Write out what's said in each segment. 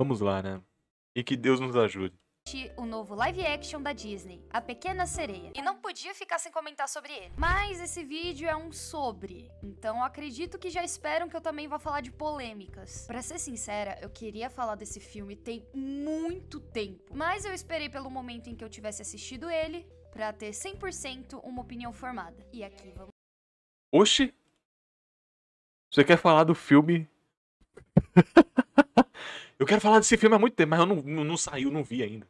Vamos lá, né? E que Deus nos ajude o novo live action da Disney, A Pequena Sereia, e não podia ficar sem comentar sobre ele. Mas esse vídeo é um sobre, então acredito que já esperam que eu também vá falar de polêmicas. Para ser sincera, eu queria falar desse filme tem muito tempo, mas eu esperei pelo momento em que eu tivesse assistido ele para ter 100% uma opinião formada. E aqui vamos. Oxi! Você quer falar do filme? Eu quero falar desse filme há muito tempo, mas eu não, não, não saiu, não vi ainda.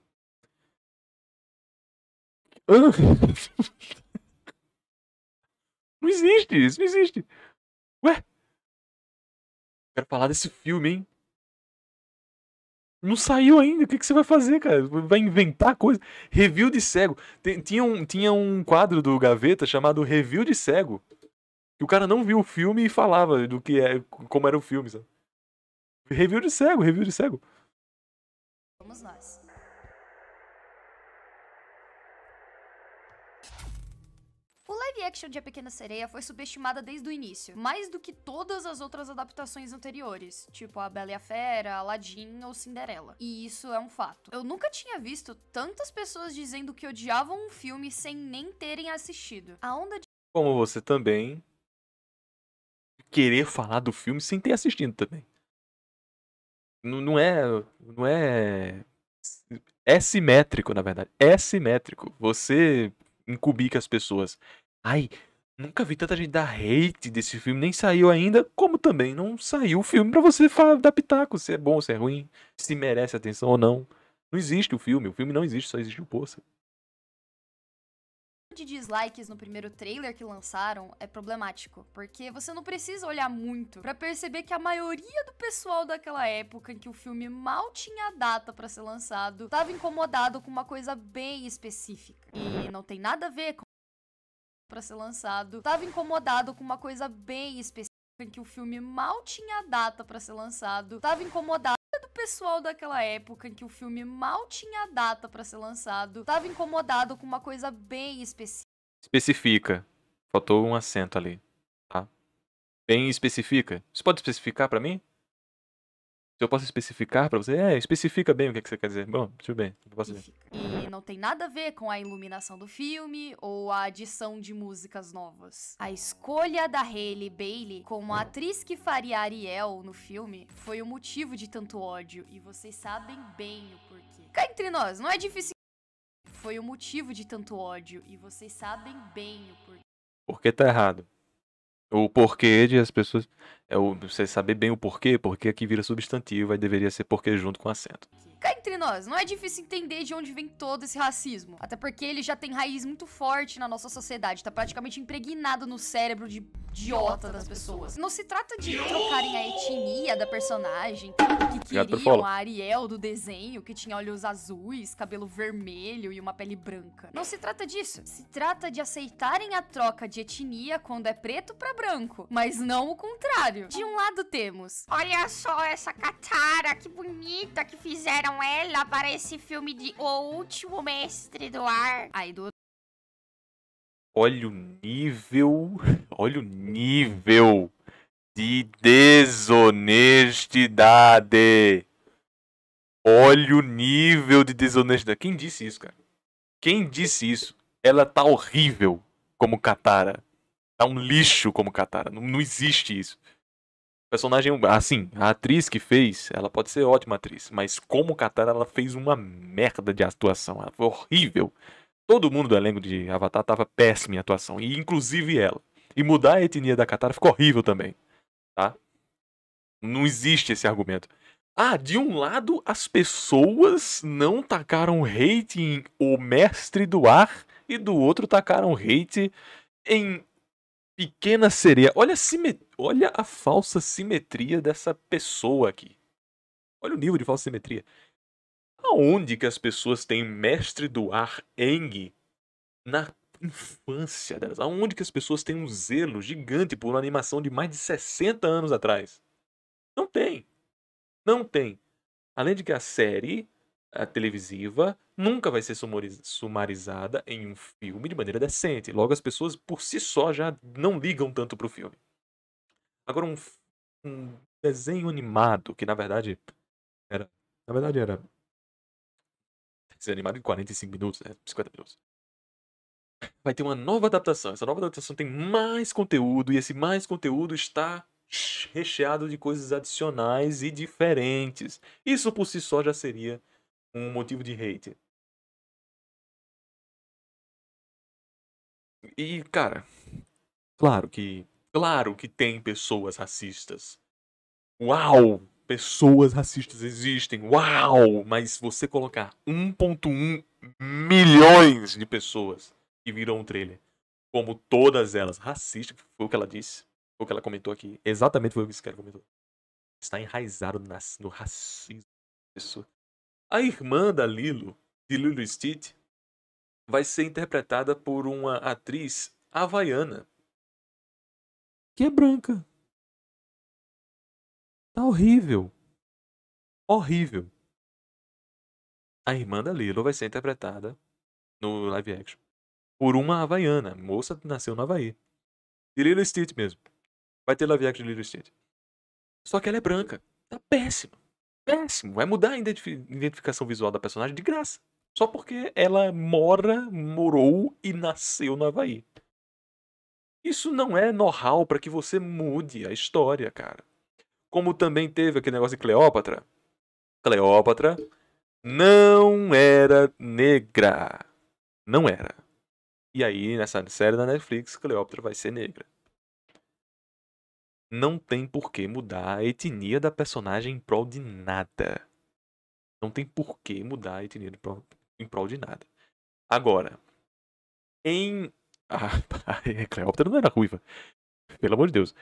Não existe, isso não existe. Ué? Quero falar desse filme, hein? Não saiu ainda. O que, que você vai fazer, cara? Vai inventar coisa? Review de cego. tinha, um, tinha um quadro do Gaveta chamado Review de Cego. Que o cara não viu o filme e falava do que é, como era o filme, sabe? Review de cego, review de cego. Vamos nós. O live action de A Pequena Sereia foi subestimada desde o início, mais do que todas as outras adaptações anteriores, tipo A Bela e a Fera, Aladdin ou Cinderela. E isso é um fato. Eu nunca tinha visto tantas pessoas dizendo que odiavam um filme sem nem terem assistido. A onda de. Como você também. Querer falar do filme sem ter assistido também. Não, não é. Não é. É simétrico, na verdade. É simétrico. Você incubica as pessoas. Ai, nunca vi tanta gente dar hate desse filme, nem saiu ainda, como também não saiu o filme para você falar, dar pitaco se é bom, se é ruim, se merece atenção ou não. Não existe o filme, o filme não existe, só existe o pôster de dislikes no primeiro trailer que lançaram é problemático, porque você não precisa olhar muito para perceber que a maioria do pessoal daquela época em que o filme mal tinha data para ser lançado, estava incomodado com uma coisa bem específica. E não tem nada a ver com para ser lançado, estava incomodado com uma coisa bem específica em que o filme mal tinha data para ser lançado, estava incomodado do pessoal daquela época em que o filme mal tinha data para ser lançado, estava incomodado com uma coisa bem específica. Especifica. Faltou um acento ali, tá? Bem específica. Você pode especificar para mim? eu posso especificar para você? É, especifica bem o que, que você quer dizer. Bom, tudo bem. E não tem nada a ver com a iluminação do filme ou a adição de músicas novas. A escolha da Haley Bailey como a atriz que faria Ariel no filme foi o motivo de tanto ódio e vocês sabem bem o porquê. Cá entre nós, não é difícil. Foi o motivo de tanto ódio e vocês sabem bem o porquê. Porque tá errado. O porquê de as pessoas. É o, você saber bem o porquê, porque aqui vira substantivo, aí deveria ser porquê junto com acento cá entre nós, não é difícil entender de onde vem todo esse racismo. Até porque ele já tem raiz muito forte na nossa sociedade, tá praticamente impregnado no cérebro de idiota das pessoas. Não se trata de trocarem a etnia da personagem, que é queriam a Ariel do desenho, que tinha olhos azuis, cabelo vermelho e uma pele branca. Não se trata disso. Se trata de aceitarem a troca de etnia quando é preto para branco, mas não o contrário. De um lado temos... Olha só essa catara, que bonita que fizeram não ela é? para esse filme de O Último Mestre do Ar. Aí do Olha o nível, olha o nível de desonestidade. Olha o nível de desonestidade. Quem disse isso, cara? Quem disse isso? Ela tá horrível como Katara. Tá um lixo como Katara. Não, não existe isso personagem, assim, a atriz que fez, ela pode ser ótima atriz, mas como Katara, ela fez uma merda de atuação. Ela foi horrível. Todo mundo do elenco de Avatar tava péssima em atuação, e inclusive ela. E mudar a etnia da Katara ficou horrível também, tá? Não existe esse argumento. Ah, de um lado, as pessoas não tacaram hate em O Mestre do Ar, e do outro tacaram hate em Pequena sereia. Olha a, simet... Olha a falsa simetria dessa pessoa aqui. Olha o nível de falsa simetria. Aonde que as pessoas têm mestre do ar Eng na infância delas? Aonde que as pessoas têm um zelo gigante por uma animação de mais de 60 anos atrás? Não tem. Não tem. Além de que a série eh, televisiva nunca vai ser sumarizada em um filme de maneira decente. Logo, as pessoas por si só já não ligam tanto pro filme. Agora, um, um desenho animado, que na verdade era. Na verdade era. Desenho animado em 45 minutos, né? 50 minutos. Vai ter uma nova adaptação. Essa nova adaptação tem mais conteúdo, e esse mais conteúdo está recheado de coisas adicionais e diferentes. Isso por si só já seria um motivo de hate. E, cara, claro que. Claro que tem pessoas racistas. Uau! Pessoas racistas existem. Uau! Mas você colocar 1.1 milhões de pessoas que viram o um trailer, como todas elas racistas, foi o que ela disse, foi o que ela comentou aqui. Exatamente foi o que esse cara comentou. Está enraizado no racismo. Pessoa. A irmã da Lilo, de Lilo Stitch, vai ser interpretada por uma atriz havaiana. Que é branca. Tá horrível. Horrível. A irmã da Lilo vai ser interpretada no live action por uma havaiana, moça que nasceu no Havaí. De Lilo Stitch mesmo. Vai ter live action de Lilo Stitch. Só que ela é branca. Tá péssima péssimo. Vai mudar a identificação visual da personagem de graça. Só porque ela mora, morou e nasceu no Havaí. Isso não é know-how para que você mude a história, cara. Como também teve aquele negócio de Cleópatra. Cleópatra não era negra. Não era. E aí, nessa série da Netflix, Cleópatra vai ser negra não tem por que mudar a etnia da personagem em prol de nada. Não tem por que mudar a etnia prol, em prol de nada. Agora, em. Ah, Cleópatra não era ruiva. Pelo amor de Deus.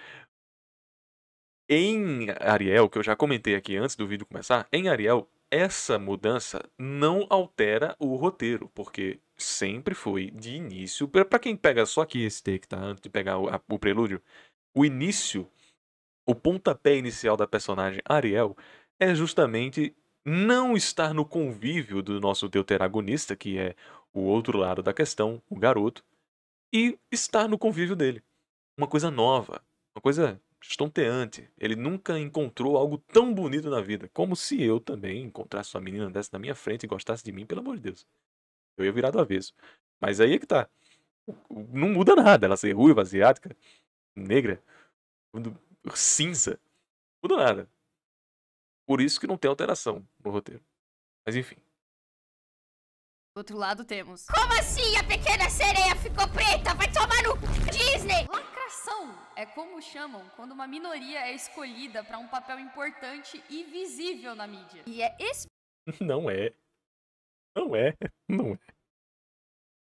Em Ariel, que eu já comentei aqui antes do vídeo começar, em Ariel, essa mudança não altera o roteiro, porque sempre foi de início. para quem pega só aqui esse take, tá? Antes de pegar o, a, o prelúdio, o início o pontapé inicial da personagem Ariel é justamente não estar no convívio do nosso deuteragonista, que é o outro lado da questão, o garoto, e estar no convívio dele. Uma coisa nova, uma coisa estonteante. Ele nunca encontrou algo tão bonito na vida, como se eu também encontrasse uma menina dessa na minha frente e gostasse de mim, pelo amor de Deus. Eu ia virar do avesso. Mas aí é que tá. Não muda nada. Ela ser ruiva, asiática, negra, cinza. Muda nada. Por isso que não tem alteração no roteiro. Mas enfim. Do outro lado temos. Como assim a pequena sereia ficou preta? Vai tomar no Disney! Lacração é como chamam quando uma minoria é escolhida para um papel importante e visível na mídia. E é esse. Não é. Não é. Não é.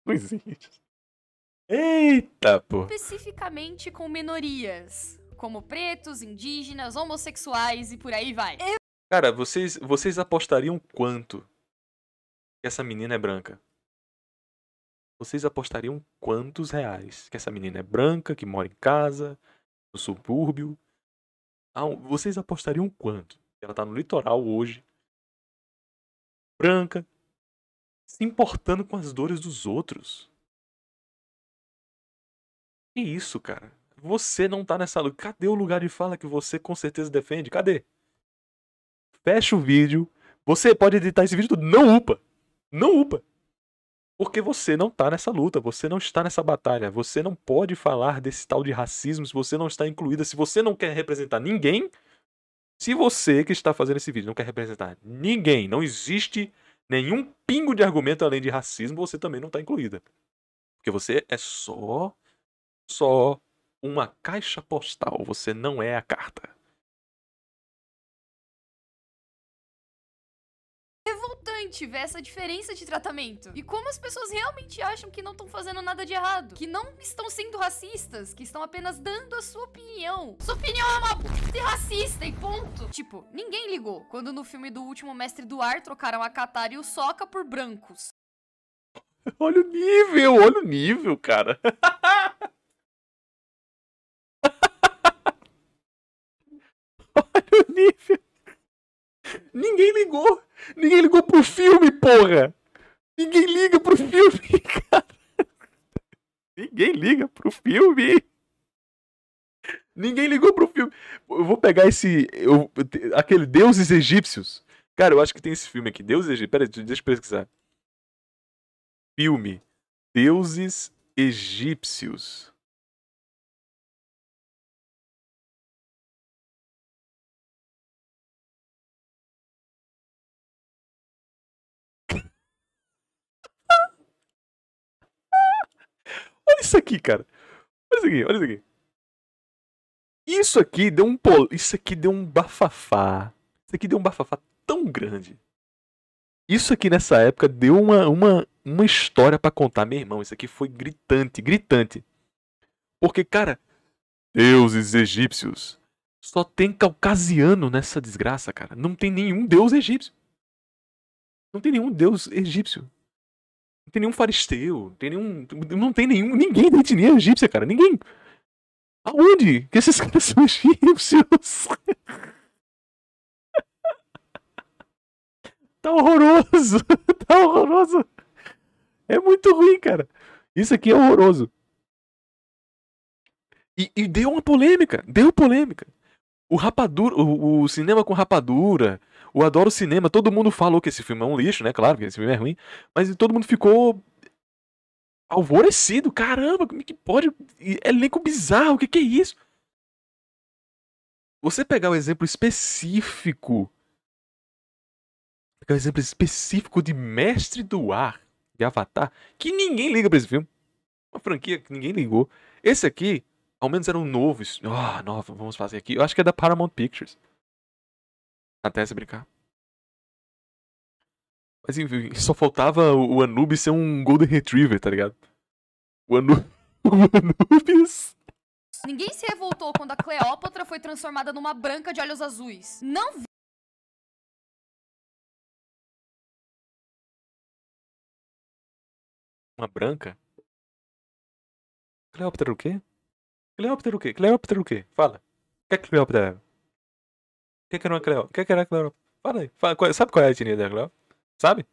Não existe. Eita, pô. Especificamente com minorias como pretos, indígenas, homossexuais e por aí vai. Cara, vocês, vocês apostariam quanto que essa menina é branca? Vocês apostariam quantos reais que essa menina é branca, que mora em casa, no subúrbio? Ah, vocês apostariam quanto? Ela tá no litoral hoje, branca, se importando com as dores dos outros. Que isso, cara? Você não tá nessa luta. Cadê o lugar de fala que você com certeza defende? Cadê? Fecha o vídeo. Você pode editar esse vídeo, não upa. Não upa. Porque você não tá nessa luta, você não está nessa batalha, você não pode falar desse tal de racismo se você não está incluída, se você não quer representar ninguém. Se você que está fazendo esse vídeo não quer representar ninguém, não existe nenhum pingo de argumento além de racismo, você também não está incluída. Porque você é só, só uma caixa postal, você não é a carta. Revoltante ver essa diferença de tratamento. E como as pessoas realmente acham que não estão fazendo nada de errado, que não estão sendo racistas, que estão apenas dando a sua opinião. Sua opinião é uma p... racista e ponto. Tipo, ninguém ligou quando no filme do último mestre do ar trocaram a Katara e o Soca por brancos. Olha o nível, olha o nível, cara. nível. Ninguém ligou. Ninguém ligou pro filme, porra. Ninguém liga pro filme, cara. Ninguém liga pro filme. Ninguém ligou pro filme. Eu vou pegar esse. Eu, aquele Deuses Egípcios. Cara, eu acho que tem esse filme aqui. Deuses Egípcios. Pera aí, deixa eu pesquisar. Filme. Deuses Egípcios. Olha isso aqui, cara. Olha isso aqui, olha isso aqui. Isso aqui deu um pol Isso aqui deu um bafafá. Isso aqui deu um bafafá tão grande. Isso aqui nessa época deu uma, uma, uma história para contar, meu irmão. Isso aqui foi gritante, gritante. Porque, cara, deuses egípcios. Só tem caucasiano nessa desgraça, cara. Não tem nenhum deus egípcio. Não tem nenhum deus egípcio. Não tem nenhum faristeu, tem nenhum. Não tem nenhum. Ninguém da etnia egípcia, cara. Ninguém. Aonde? Que esses caras são egípcios? tá horroroso! tá horroroso! É muito ruim, cara. Isso aqui é horroroso. E, e deu uma polêmica. Deu polêmica. O rapadura. O, o cinema com rapadura o Adoro Cinema, todo mundo falou que esse filme é um lixo, né? Claro que esse filme é ruim, mas todo mundo ficou alvorecido. Caramba, como é que pode? Elenco bizarro, o que, que é isso? Você pegar o um exemplo específico. Pegar o um exemplo específico de Mestre do Ar, de Avatar, que ninguém liga pra esse filme. Uma franquia que ninguém ligou. Esse aqui, ao menos era um novo. Ah, oh, vamos fazer aqui. Eu acho que é da Paramount Pictures. Até se brincar. Mas enfim, só faltava o Anubis ser um Golden Retriever, tá ligado? O, Anu... o Anubis. Ninguém se revoltou quando a Cleópatra foi transformada numa branca de olhos azuis. Não vi. Uma branca? Cleópatra o quê? Cleópatra o quê? Cleópatra o quê? Fala. O que é Cleópatra é? que, que era uma Cleo? O que, que era a Cleo? Fala aí. Fala, qual, sabe qual é a etnia da Cleo? Sabe?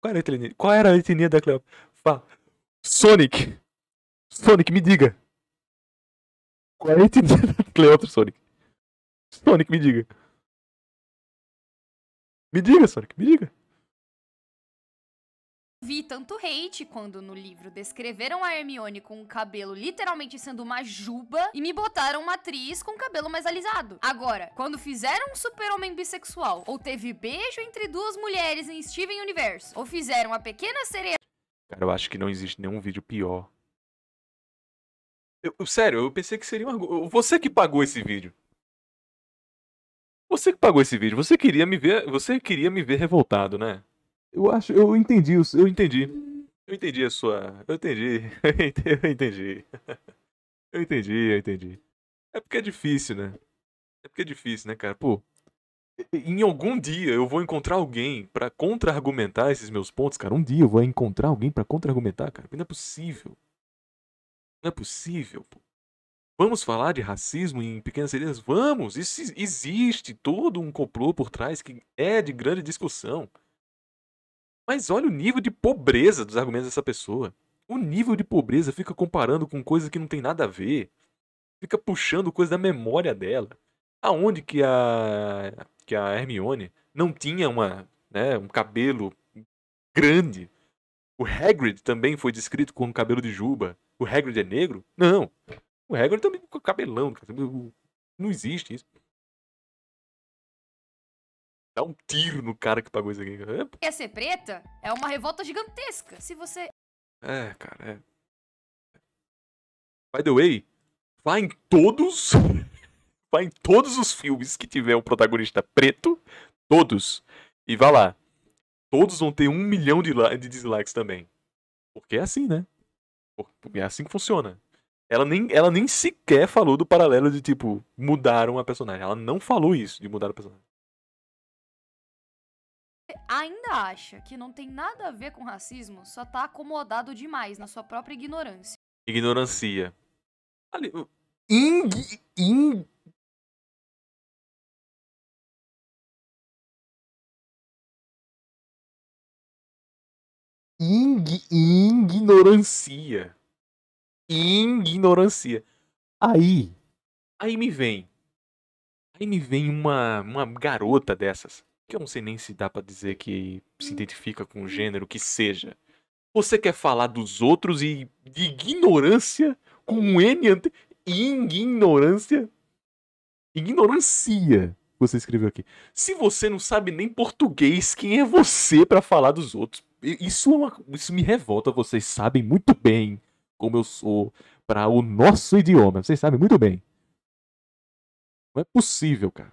Qual era a etnia, qual era a etnia da Cleo? Fala. Sonic! Sonic, me diga! Qual é a etnia da Cleopatra, Sonic? Sonic, me diga. Me diga, Sonic, me diga vi tanto hate quando no livro descreveram a Hermione com o cabelo literalmente sendo uma juba e me botaram uma atriz com o cabelo mais alisado. Agora, quando fizeram um super-homem bissexual, ou teve beijo entre duas mulheres em Steven Universe, ou fizeram a pequena sereia. Cara, eu acho que não existe nenhum vídeo pior. Eu, eu sério, eu pensei que seria uma. Você que pagou esse vídeo. Você que pagou esse vídeo, você queria me ver, você queria me ver revoltado, né? Eu acho, eu entendi, eu entendi. Eu entendi a sua. Eu entendi. Eu entendi. Eu entendi, eu entendi. É porque é difícil, né? É porque é difícil, né, cara? Pô, em algum dia eu vou encontrar alguém para contra-argumentar esses meus pontos, cara. Um dia eu vou encontrar alguém para contra-argumentar, cara. Não é possível. Não é possível, pô. Vamos falar de racismo em pequenas cidades? Vamos! Isso existe todo um complô por trás que é de grande discussão. Mas olha o nível de pobreza dos argumentos dessa pessoa. O nível de pobreza fica comparando com coisas que não tem nada a ver. Fica puxando coisas da memória dela. Aonde que a que a Hermione não tinha uma, né, um cabelo grande. O Hagrid também foi descrito com um cabelo de juba. O Hagrid é negro? Não. O Hagrid também com cabelão. Não existe isso. Dá um tiro no cara que pagou isso aqui. É, Quer ser preta? É uma revolta gigantesca. Se você. É, cara, é. By the way, vá em todos. vá em todos os filmes que tiver um protagonista preto. Todos. E vá lá. Todos vão ter um milhão de, de dislikes também. Porque é assim, né? Porque é assim que funciona. Ela nem, ela nem sequer falou do paralelo de, tipo, mudaram a personagem. Ela não falou isso, de mudar a personagem ainda acha que não tem nada a ver com racismo, só tá acomodado demais na sua própria ignorância. Ignorância. Ali, ing, ing... Ing, ignorância. Ignorância. Aí. Aí me vem. Aí me vem uma, uma garota dessas que eu não sei nem se dá para dizer que se hum. identifica com o gênero que seja. Você quer falar dos outros e de ignorância com um N ante... Ignorância? Ignorancia, você escreveu aqui. Se você não sabe nem português, quem é você para falar dos outros? Isso, é uma... isso me revolta, vocês sabem muito bem como eu sou para o nosso idioma. Vocês sabem muito bem. Não é possível, cara.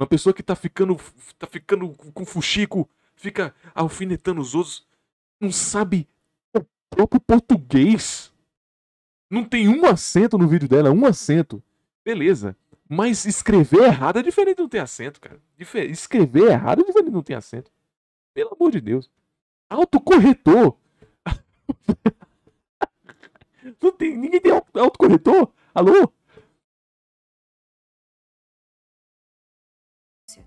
Uma pessoa que tá ficando, tá ficando com fuxico, fica alfinetando os outros, não sabe o próprio português. Não tem um acento no vídeo dela, um acento. Beleza. Mas escrever errado é diferente de não ter acento, cara. Difer escrever errado é diferente de não ter acento. Pelo amor de Deus. Autocorretor. não tem, ninguém tem autocorretor? Alô?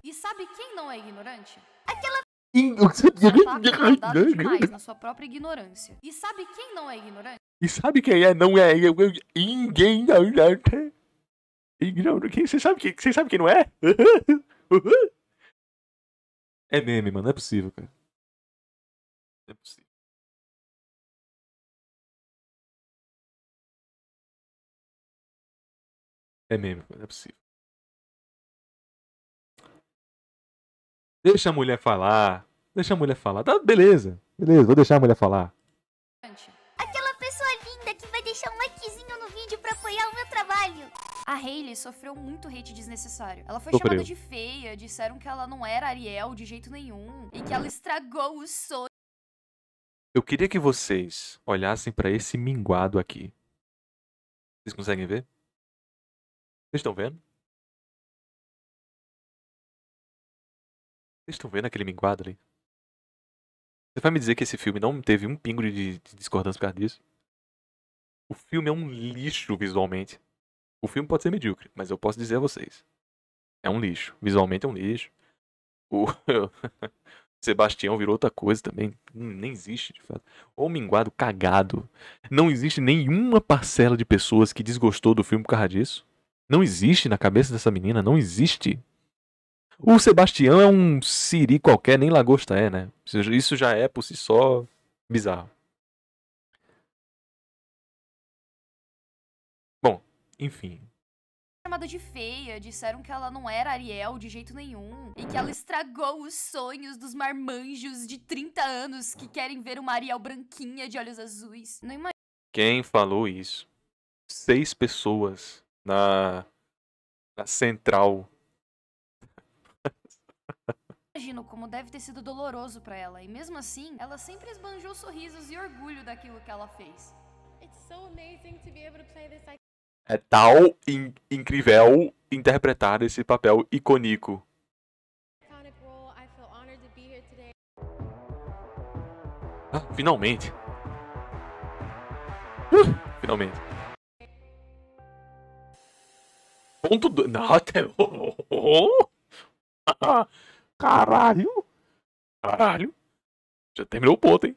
E sabe quem não é ignorante? Aquela é demais na sua própria ignorância. E sabe quem não é ignorante? E sabe quem é? Não é ninguém ignorante. Ignorante. Você sabe quem? Você sabe quem não é? É meme, mano. é possível, cara. é possível. É meme, mano. é possível. Deixa a mulher falar. Deixa a mulher falar. Tá, beleza. Beleza, vou deixar a mulher falar. Aquela pessoa linda que vai deixar um likezinho no vídeo pra apoiar o meu trabalho. A Hayley sofreu muito hate desnecessário. Ela foi Sofreu. chamada de feia, disseram que ela não era Ariel de jeito nenhum e que ela estragou o sonho. Eu queria que vocês olhassem pra esse minguado aqui. Vocês conseguem ver? Vocês estão vendo? Vocês estão vendo aquele minguado ali? Você vai me dizer que esse filme não teve um pingo de, de discordância por causa disso? O filme é um lixo visualmente. O filme pode ser medíocre, mas eu posso dizer a vocês. É um lixo. Visualmente é um lixo. O Sebastião virou outra coisa também. Hum, nem existe, de fato. Ou minguado cagado. Não existe nenhuma parcela de pessoas que desgostou do filme por causa disso. Não existe na cabeça dessa menina, não existe. O Sebastião é um siri qualquer, nem lagosta é, né? Isso já é por si só bizarro. Bom, enfim. Chamada de feia, disseram que ela não era Ariel de jeito nenhum e que ela estragou os sonhos dos marmanjos de 30 anos que querem ver uma Ariel branquinha de olhos azuis. Não imagino. Quem falou isso? Seis pessoas na, na central Imagino como deve ter sido doloroso para ela, e mesmo assim, ela sempre esbanjou sorrisos e orgulho daquilo que ela fez. É tal in incrível interpretar esse papel icônico. Ah, finalmente. Uh, finalmente. Ponto do... Não, até... Ah, Caralho! Caralho! Já terminou o ponto, hein?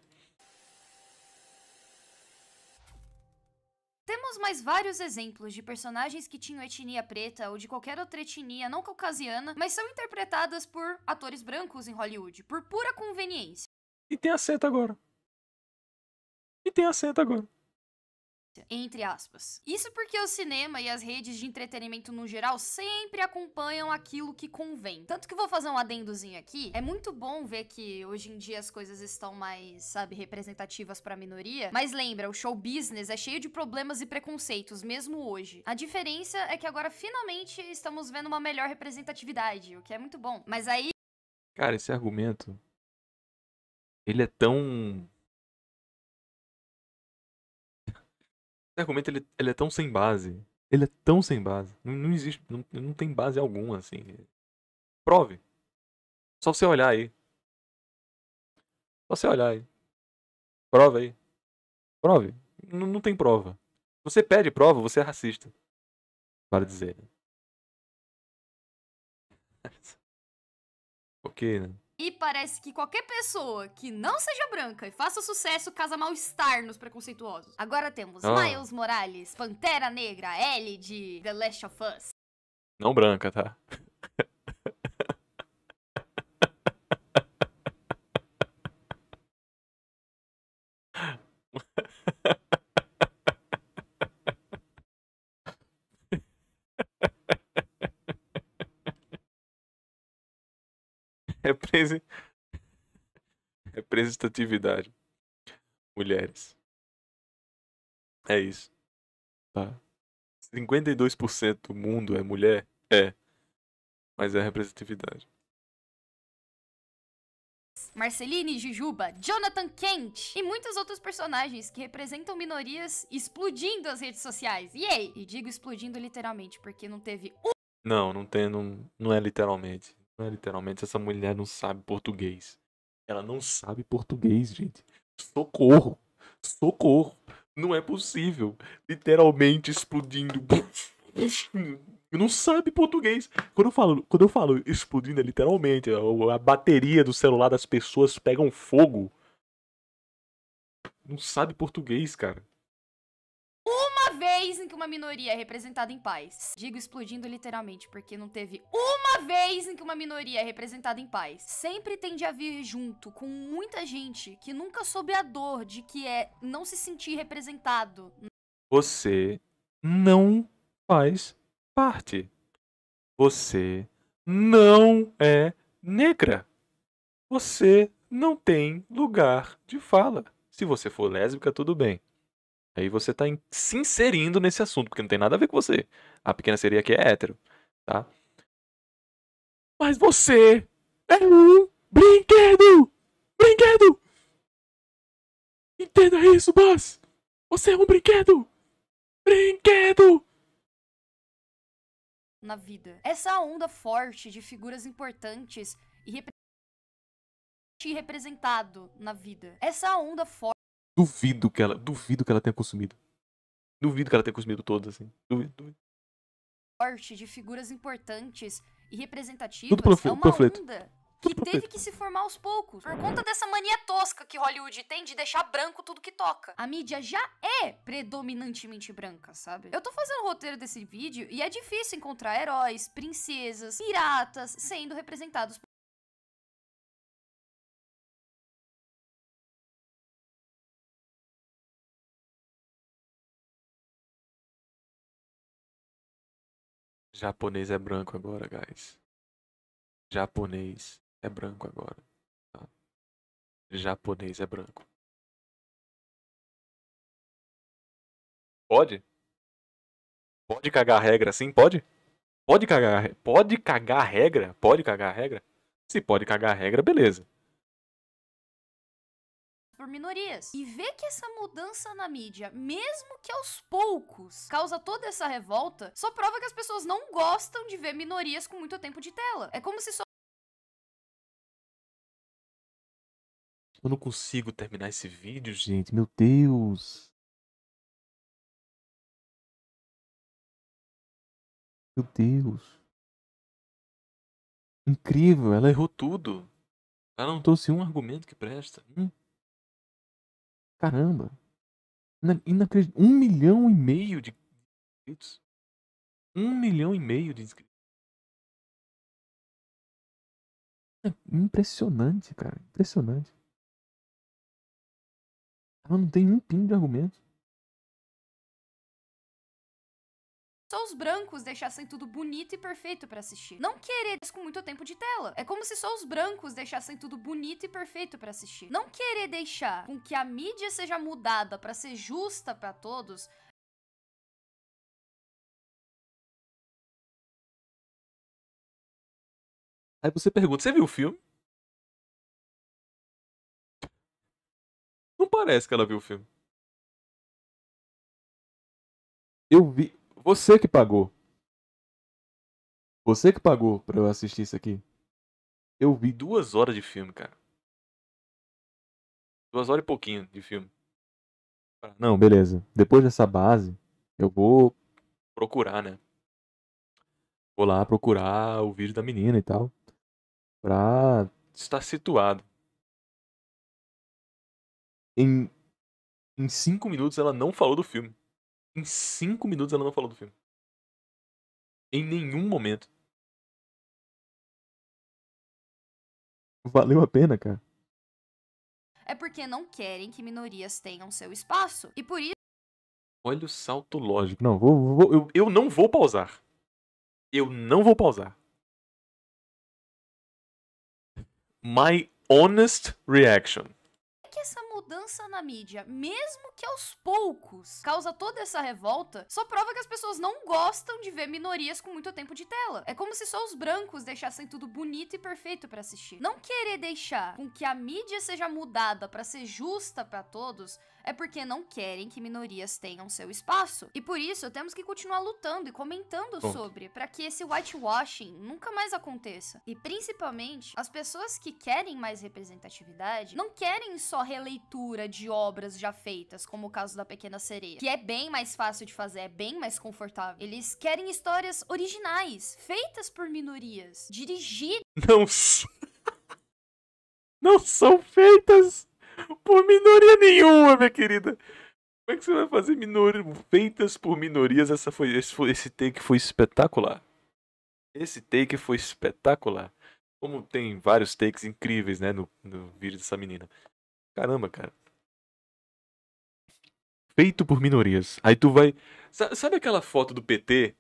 Temos mais vários exemplos de personagens que tinham etnia preta ou de qualquer outra etnia não caucasiana, mas são interpretadas por atores brancos em Hollywood, por pura conveniência. E tem acento agora. E tem acento agora. Entre aspas. Isso porque o cinema e as redes de entretenimento no geral sempre acompanham aquilo que convém. Tanto que vou fazer um adendozinho aqui. É muito bom ver que hoje em dia as coisas estão mais, sabe, representativas para minoria. Mas lembra, o show business é cheio de problemas e preconceitos, mesmo hoje. A diferença é que agora finalmente estamos vendo uma melhor representatividade, o que é muito bom. Mas aí. Cara, esse argumento. Ele é tão argumento ele, ele é tão sem base. Ele é tão sem base. Não, não existe. Não, não tem base alguma, assim. Prove. Só você olhar aí. Só você olhar aí. Prova aí. Prove. N não tem prova. Você pede prova, você é racista. Para dizer. ok, né? E parece que qualquer pessoa que não seja branca e faça sucesso casa mal-estar nos preconceituosos. Agora temos ah. Miles Morales, Pantera Negra, L de The Last of Us. Não branca, tá? É representatividade. É Mulheres. É isso. Tá. 52% do mundo é mulher? É. Mas é representatividade. Marceline, Jujuba, Jonathan Kent e muitos outros personagens que representam minorias explodindo as redes sociais. E aí? E digo explodindo literalmente, porque não teve um. Não, não tem, não, não é literalmente. Né, literalmente, essa mulher não sabe português. Ela não sabe português, gente. Socorro! Socorro! Não é possível. Literalmente explodindo. não sabe português. Quando eu falo, quando eu falo explodindo, é literalmente. É a bateria do celular das pessoas pegam fogo. Não sabe português, cara vez em que uma minoria é representada em paz. Digo explodindo literalmente, porque não teve uma vez em que uma minoria é representada em paz. Sempre tende a vir junto com muita gente que nunca soube a dor de que é não se sentir representado. Você não faz parte. Você não é negra. Você não tem lugar de fala. Se você for lésbica, tudo bem. Aí você está se inserindo nesse assunto, porque não tem nada a ver com você. A pequena sereia aqui é hétero, tá? Mas você é um brinquedo! Brinquedo! Entenda isso, boss! Você é um brinquedo! Brinquedo! Na vida. Essa onda forte de figuras importantes e representado na vida. Essa onda forte. Duvido que ela. Duvido que ela tenha consumido. Duvido que ela tenha consumido todas, assim. Duvido, duvido. Forte de figuras importantes e representativas Tudo panfleto, é uma onda que Tudo teve que se formar aos poucos. Por conta dessa mania tosca que Hollywood tem de deixar branco tudo que toca. A mídia já é predominantemente branca, sabe? Eu tô fazendo o roteiro desse vídeo e é difícil encontrar heróis, princesas, piratas sendo representados Japonês é branco agora, guys. Japonês é branco agora. Tá? Japonês é branco. Pode? Pode cagar a regra assim? Pode? Pode cagar, pode cagar a regra? Pode cagar a regra? Se pode cagar a regra, beleza por minorias. E ver que essa mudança na mídia, mesmo que aos poucos, causa toda essa revolta, só prova que as pessoas não gostam de ver minorias com muito tempo de tela. É como se só Eu não consigo terminar esse vídeo, gente. Meu Deus. Meu Deus. Incrível, ela errou tudo. Ela não trouxe um argumento que presta. Hum. Caramba. Inacred... Um milhão e meio de inscritos. Um milhão e meio de inscritos. É impressionante, cara. Impressionante. Ela não tem um pingo de argumento. só os brancos deixassem tudo bonito e perfeito para assistir. Não querer isso com muito tempo de tela. É como se só os brancos deixassem tudo bonito e perfeito para assistir. Não querer deixar com que a mídia seja mudada para ser justa para todos Aí você pergunta: Você viu o filme? Não parece que ela viu o filme. Eu vi. Você que pagou. Você que pagou pra eu assistir isso aqui. Eu vi duas horas de filme, cara. Duas horas e pouquinho de filme. Não, beleza. Depois dessa base, eu vou procurar, né? Vou lá procurar o vídeo da menina e tal. Pra estar situado. Em, em cinco minutos ela não falou do filme. Em cinco minutos ela não falou do filme. Em nenhum momento. Valeu a pena, cara. É porque não querem que minorias tenham seu espaço. E por isso. Olha o salto lógico. Não, vou, vou eu, eu não vou pausar. Eu não vou pausar. My honest reaction mudança na mídia, mesmo que aos poucos, causa toda essa revolta, só prova que as pessoas não gostam de ver minorias com muito tempo de tela. É como se só os brancos deixassem tudo bonito e perfeito para assistir. Não querer deixar com que a mídia seja mudada para ser justa para todos é porque não querem que minorias tenham seu espaço. E por isso temos que continuar lutando e comentando Ponto. sobre para que esse whitewashing nunca mais aconteça. E principalmente, as pessoas que querem mais representatividade não querem só releitura de obras já feitas, como o caso da Pequena Sereia, que é bem mais fácil de fazer, é bem mais confortável. Eles querem histórias originais, feitas por minorias, dirigidas. Não. não são feitas por minoria nenhuma, minha querida. Como é que você vai fazer minorias feitas por minorias? Essa foi, esse, foi, esse take foi espetacular. Esse take foi espetacular. Como tem vários takes incríveis, né, no, no vídeo dessa menina. Caramba, cara. Feito por minorias. Aí tu vai. Sabe aquela foto do PT?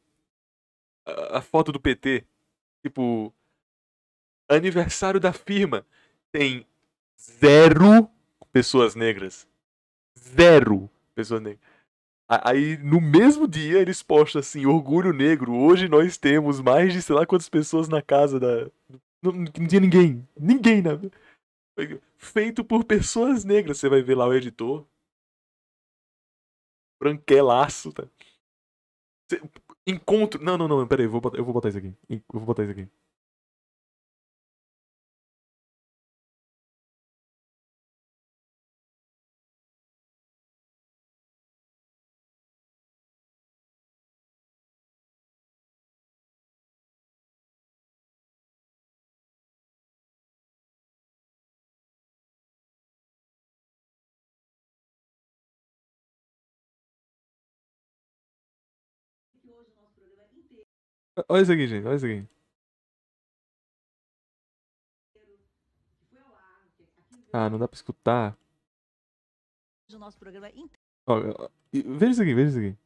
a foto do PT. Tipo. Aniversário da firma. Tem zero pessoas negras. Zero pessoas negras. Aí, no mesmo dia, eles postam assim, orgulho negro, hoje nós temos mais de sei lá quantas pessoas na casa da... Não, não tinha ninguém. Ninguém, na... Feito por pessoas negras. Você vai ver lá o editor. Branquelaço, tá? Encontro... Não, não, não, peraí, eu vou botar, eu vou botar isso aqui. Eu vou botar isso aqui. Olha isso aqui, gente. Olha isso aqui. Ah, não dá pra escutar. Do nosso programa inteiro. veja isso aqui, veja isso aqui.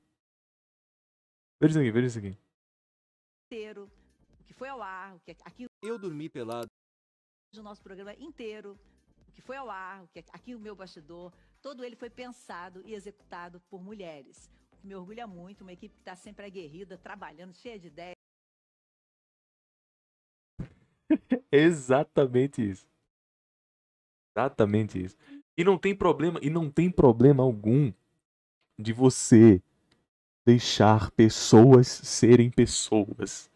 Veja isso aqui, veja isso aqui. Inteiro. O que foi ao ar, o que aqui Eu dormi pelado. Do nosso programa inteiro. O que foi ao ar, o que aqui o meu bastidor. Todo ele foi pensado e executado por mulheres. O que me orgulha muito, uma equipe que está sempre aguerrida, trabalhando, cheia de ideias. Exatamente isso. Exatamente isso. E não tem problema, e não tem problema algum de você deixar pessoas serem pessoas.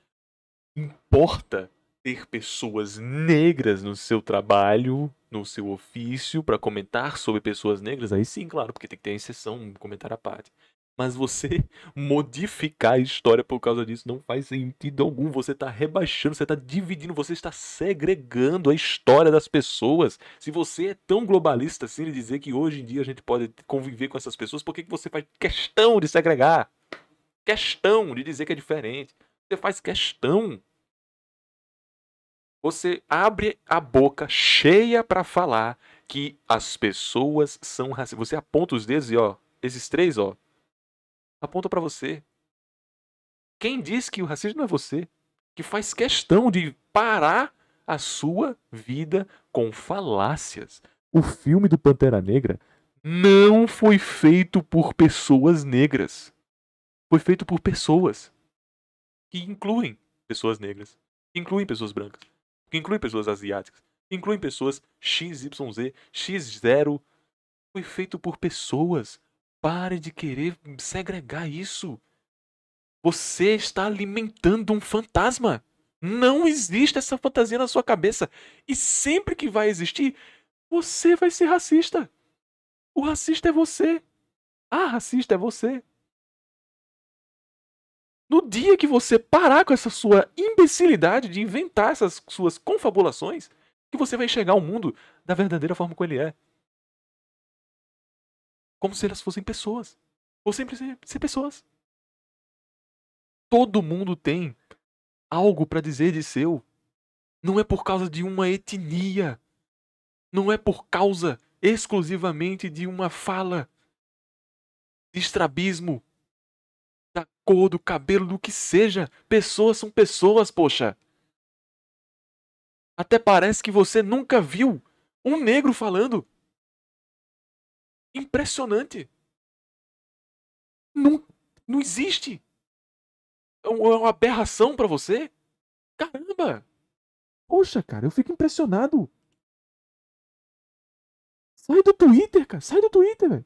Importa ter pessoas negras no seu trabalho, no seu ofício, para comentar sobre pessoas negras? Aí sim, claro, porque tem que ter exceção, um comentário à parte. Mas você modificar a história por causa disso não faz sentido algum. Você está rebaixando, você está dividindo, você está segregando a história das pessoas. Se você é tão globalista assim de dizer que hoje em dia a gente pode conviver com essas pessoas, por que, que você faz questão de segregar? Questão de dizer que é diferente. Você faz questão. Você abre a boca cheia para falar que as pessoas são racistas. Você aponta os dedos e ó, esses três, ó, aponta para você. Quem diz que o racismo é você? Que faz questão de parar a sua vida com falácias. O filme do Pantera Negra não foi feito por pessoas negras. Foi feito por pessoas que incluem pessoas negras, que incluem pessoas brancas, que incluem pessoas asiáticas, que incluem pessoas XYZ, X0. Foi feito por pessoas Pare de querer segregar isso. Você está alimentando um fantasma. Não existe essa fantasia na sua cabeça. E sempre que vai existir, você vai ser racista. O racista é você. A racista é você. No dia que você parar com essa sua imbecilidade de inventar essas suas confabulações, que você vai enxergar o mundo da verdadeira forma como ele é como se elas fossem pessoas. Ou sempre ser, ser pessoas. Todo mundo tem algo para dizer de seu. Não é por causa de uma etnia. Não é por causa exclusivamente de uma fala, de estrabismo, da cor, do cabelo, do que seja. Pessoas são pessoas, poxa. Até parece que você nunca viu um negro falando impressionante. Não, não existe. É, é uma aberração para você? Caramba! Poxa, cara, eu fico impressionado. Sai do Twitter, cara. Sai do Twitter, velho.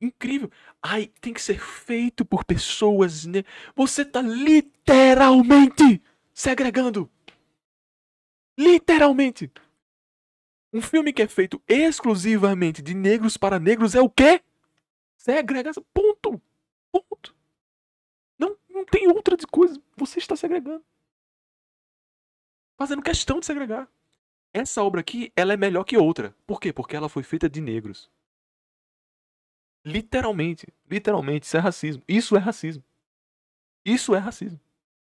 Incrível. Ai, tem que ser feito por pessoas, né? Você tá literalmente segregando. Literalmente. Um filme que é feito exclusivamente de negros para negros é o quê? Segregação. Ponto. Ponto. Não, não tem outra de coisa. Você está segregando. Fazendo questão de segregar. Essa obra aqui, ela é melhor que outra. Por quê? Porque ela foi feita de negros. Literalmente. Literalmente. Isso é racismo. Isso é racismo. Isso é racismo.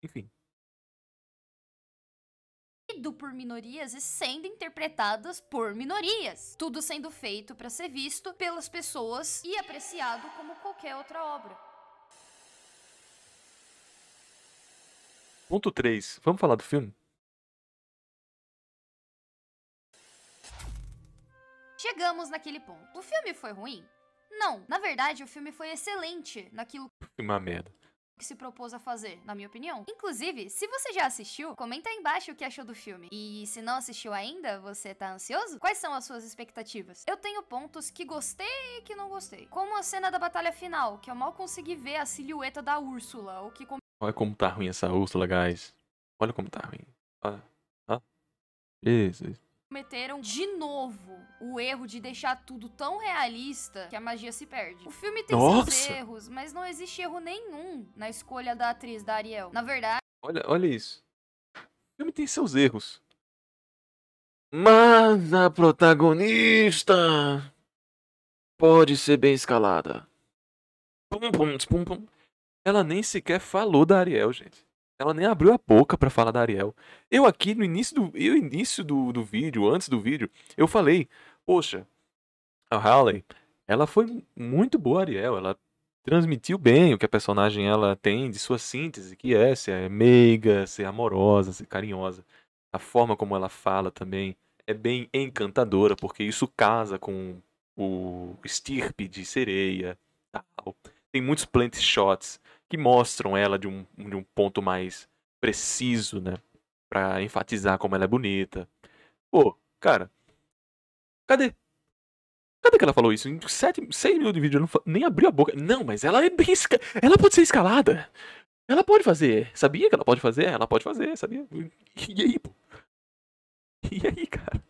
Enfim lido por minorias e sendo interpretadas por minorias. Tudo sendo feito para ser visto pelas pessoas e apreciado como qualquer outra obra. Ponto 3. Vamos falar do filme? Chegamos naquele ponto. O filme foi ruim? Não. Na verdade, o filme foi excelente naquilo. Uma merda que se propôs a fazer, na minha opinião. Inclusive, se você já assistiu, comenta aí embaixo o que achou do filme. E se não assistiu ainda, você tá ansioso? Quais são as suas expectativas? Eu tenho pontos que gostei e que não gostei. Como a cena da batalha final, que eu mal consegui ver a silhueta da Úrsula, o que... Olha como tá ruim essa Úrsula, guys. Olha como tá ruim. Olha. Ah. Isso, isso cometeram de novo o erro de deixar tudo tão realista que a magia se perde. O filme tem Nossa. seus erros, mas não existe erro nenhum na escolha da atriz da Ariel. Na verdade. Olha, olha isso. O filme tem seus erros. Mas a protagonista pode ser bem escalada. Pum, pum, pum, pum. Ela nem sequer falou da Ariel, gente. Ela nem abriu a boca para falar da Ariel. Eu aqui no início do eu início do, do vídeo, antes do vídeo, eu falei, poxa, a Harley, ela foi muito boa Ariel, ela transmitiu bem o que a personagem ela tem de sua síntese, que é ser meiga, ser amorosa, ser carinhosa. A forma como ela fala também é bem encantadora, porque isso casa com o estirpe de sereia, tal. Tem muitos plant shots que mostram ela de um, de um ponto mais preciso, né? Pra enfatizar como ela é bonita. Pô, cara, cadê? Cadê que ela falou isso? Em 7, 6 minutos de vídeo eu não, nem abriu a boca. Não, mas ela é bem. Ela pode ser escalada. Ela pode fazer. Sabia que ela pode fazer? Ela pode fazer, sabia? E aí, pô? E aí, cara?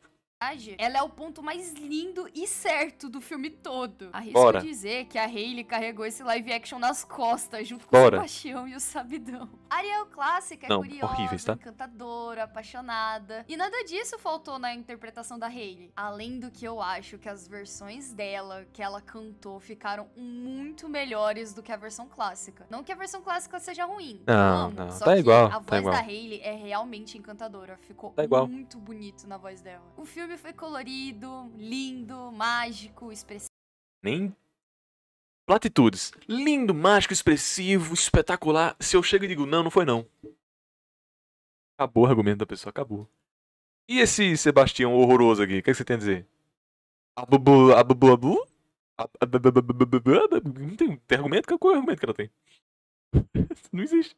ela é o ponto mais lindo e certo do filme todo. Arrisco Bora. dizer que a Hayley carregou esse live action nas costas, junto com Bora. o paixão e o sabidão. A Ariel clássica é Não, curiosa, horríveis, tá? encantadora, apaixonada. E nada disso faltou na interpretação da Hayley. Além do que eu acho que as versões dela, que ela cantou, ficaram muito melhores do que a versão clássica. Não que a versão clássica seja ruim. Não, não. Só tá que igual. A tá voz tá igual. da Hayley é realmente encantadora. Ficou tá muito bonito na voz dela. O filme filme foi colorido, lindo, mágico, expressivo. Nem platitudes. Lindo, mágico, expressivo, espetacular. Se eu chego e digo, não, não foi não. Acabou o argumento da pessoa, acabou. E esse Sebastião horroroso aqui, o que, você tem a dizer? Abubu, abubu, abubu, Não tem, tem argumento? Qual é o argumento que ela tem? Não existe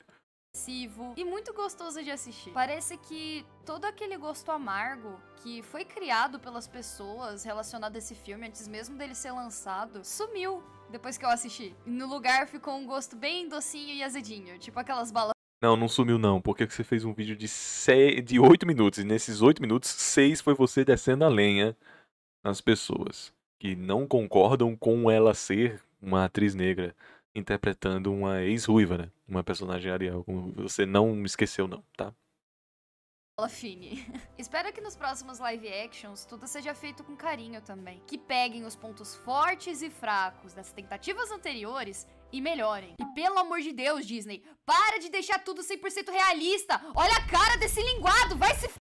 imersivo e muito gostoso de assistir. Parece que todo aquele gosto amargo que foi criado pelas pessoas relacionado a esse filme antes mesmo dele ser lançado sumiu depois que eu assisti. E no lugar ficou um gosto bem docinho e azedinho, tipo aquelas balas. Não, não sumiu não, porque você fez um vídeo de, se... de 8 minutos, e nesses 8 minutos, 6 foi você descendo a lenha nas pessoas que não concordam com ela ser uma atriz negra interpretando uma ex-ruiva, né? Uma personagem Ariel. Você não me esqueceu, não, tá? Fini. Espero que nos próximos live actions tudo seja feito com carinho também. Que peguem os pontos fortes e fracos das tentativas anteriores e melhorem. E pelo amor de Deus, Disney, para de deixar tudo 100% realista! Olha a cara desse linguado, vai se f...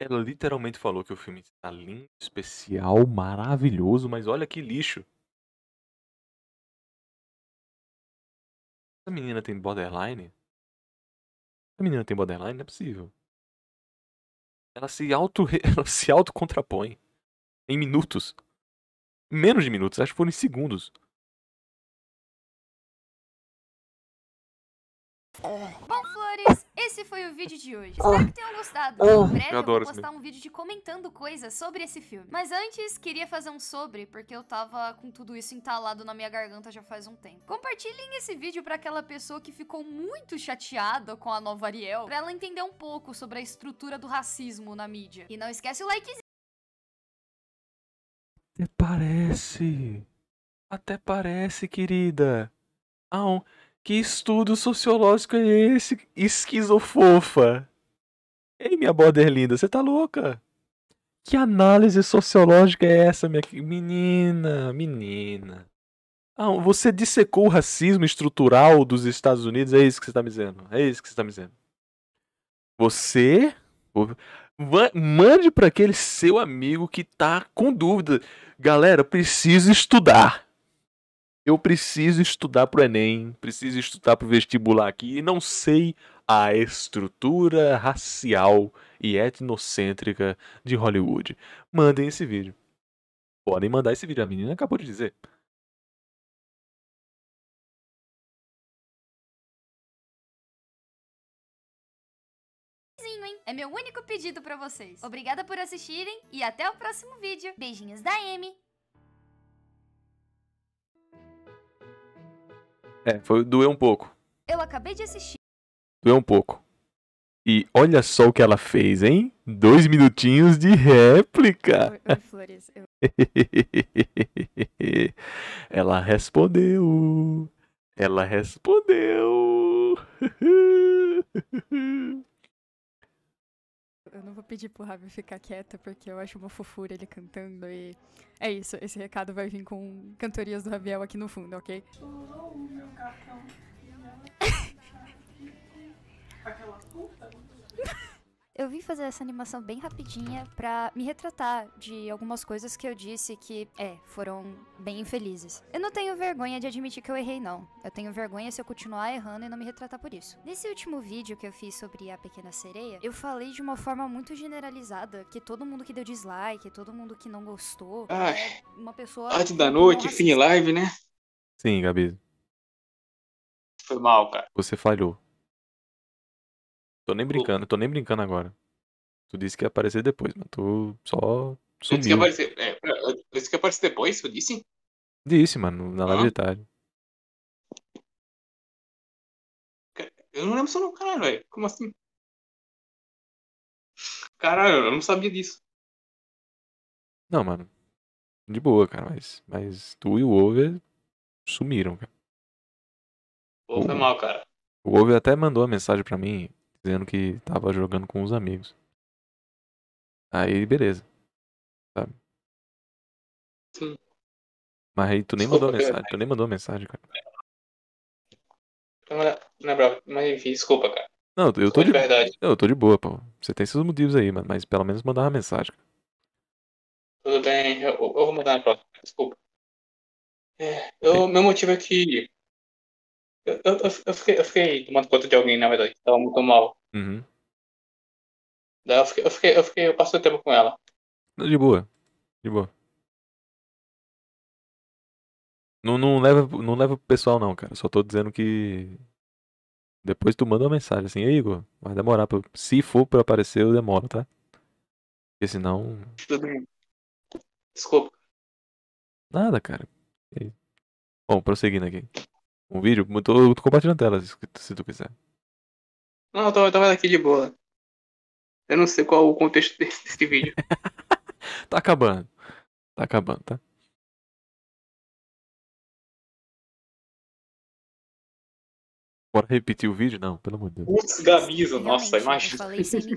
Ela literalmente falou que o filme está lindo, especial, maravilhoso, mas olha que lixo. Essa menina tem borderline? Essa menina tem borderline? Não é possível. Ela se auto ela se contrapõe em minutos. Menos de minutos, acho que foram em segundos. esse foi o vídeo de hoje. Ah. Espero oh. que tenham gostado. Oh. Em breve eu, eu vou postar um vídeo de comentando coisas sobre esse filme. Mas antes, queria fazer um sobre, porque eu tava com tudo isso entalado na minha garganta já faz um tempo. Compartilhem esse vídeo para aquela pessoa que ficou muito chateada com a nova Ariel, pra ela entender um pouco sobre a estrutura do racismo na mídia. E não esquece o likezinho. Até parece. Até parece, querida. Ah, um... Que estudo sociológico é esse? Esquizofofa. Ei, minha borderlinda, é você tá louca? Que análise sociológica é essa, minha menina, menina? Ah, você dissecou o racismo estrutural dos Estados Unidos? É isso que você tá me dizendo? É isso que você tá me dizendo? Você mande para aquele seu amigo que tá com dúvida. Galera, preciso estudar eu preciso estudar pro Enem, preciso estudar pro vestibular aqui e não sei a estrutura racial e etnocêntrica de Hollywood. Mandem esse vídeo. Podem mandar esse vídeo, a menina acabou de dizer. É meu único pedido para vocês. Obrigada por assistirem e até o próximo vídeo. Beijinhos da Amy. É, foi, doeu um pouco. Eu acabei de assistir. Doeu um pouco. E olha só o que ela fez, hein? Dois minutinhos de réplica. Flores, ela respondeu. Ela respondeu. eu não vou pedir pro Ravi ficar quieto, porque eu acho uma fofura ele cantando e. É isso, esse recado vai vir com cantorias do Rabiel aqui no fundo, ok? Chorou o meu cartão. Aquela puta eu vim fazer essa animação bem rapidinha para me retratar de algumas coisas que eu disse que, é, foram bem infelizes. Eu não tenho vergonha de admitir que eu errei, não. Eu tenho vergonha se eu continuar errando e não me retratar por isso. Nesse último vídeo que eu fiz sobre a Pequena Sereia, eu falei de uma forma muito generalizada que todo mundo que deu dislike, todo mundo que não gostou, é Ai. é uma pessoa. Tarde da noite, fim live, né? Sim, Gabi. Foi mal, cara. Você falhou. Tô nem brincando, tô nem brincando agora. Tu disse que ia aparecer depois, mas tu só sumiu. Disse que aparecer, é, que aparecer depois, tu disse? Disse, mano, na live ah. de tarde. Eu não lembro seu nome, caralho, velho. Como assim? Caralho, eu não sabia disso. Não, mano. De boa, cara, mas, mas tu e o Over sumiram, cara. Pô, foi o, mal, cara. O Over até mandou a mensagem pra mim dizendo que tava jogando com os amigos. Aí, beleza. Sabe? Sim. Mas aí tu nem desculpa, mandou mensagem, tu nem mandou mensagem, cara. Não lembrava, é mas enfim, desculpa, cara. Não, eu tô de, de não, eu tô de boa, pô. Você tem seus motivos aí, mano, mas pelo menos mandar uma mensagem. Cara. Tudo bem, eu, eu vou mandar na próxima, desculpa. É, eu, é. meu motivo é que eu, eu, fiquei, eu fiquei tomando conta de alguém, na verdade, que tava muito mal. Uhum. Daí eu fiquei, eu fiquei, eu fiquei, eu passei o tempo com ela. De boa. De boa. Não, não leva, não leva pro pessoal não, cara. Só tô dizendo que depois tu manda uma mensagem assim, Ei, Igor, vai demorar pra... se for para aparecer, eu demoro, tá? Porque senão Tudo bem. Desculpa. Nada, cara. Bom, prosseguindo aqui um vídeo, eu tô, eu tô compartilhando tela se, se tu quiser. Não, eu tava, eu tava aqui de boa. Eu não sei qual o contexto desse, desse vídeo. tá acabando. Tá acabando, tá? Bora repetir o vídeo? Não, pelo amor de Deus. Putz, Gamiso, nossa, imagina. Falei sem tipo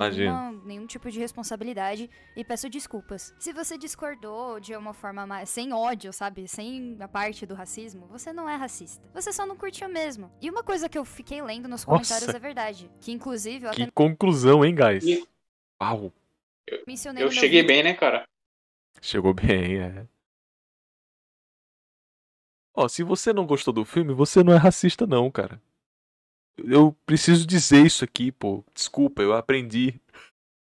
nenhum tipo de responsabilidade e peço desculpas. Se você discordou de uma forma mais, sem ódio, sabe? Sem a parte do racismo, você não é racista. Você só não curtiu mesmo. E uma coisa que eu fiquei lendo nos comentários nossa. é verdade. Que inclusive. Que até... conclusão, hein, guys? Uau! Eu, Mencionei eu cheguei vídeo. bem, né, cara? Chegou bem, é. Ó, se você não gostou do filme, você não é racista, não, cara eu preciso dizer isso aqui, pô. Desculpa, eu aprendi.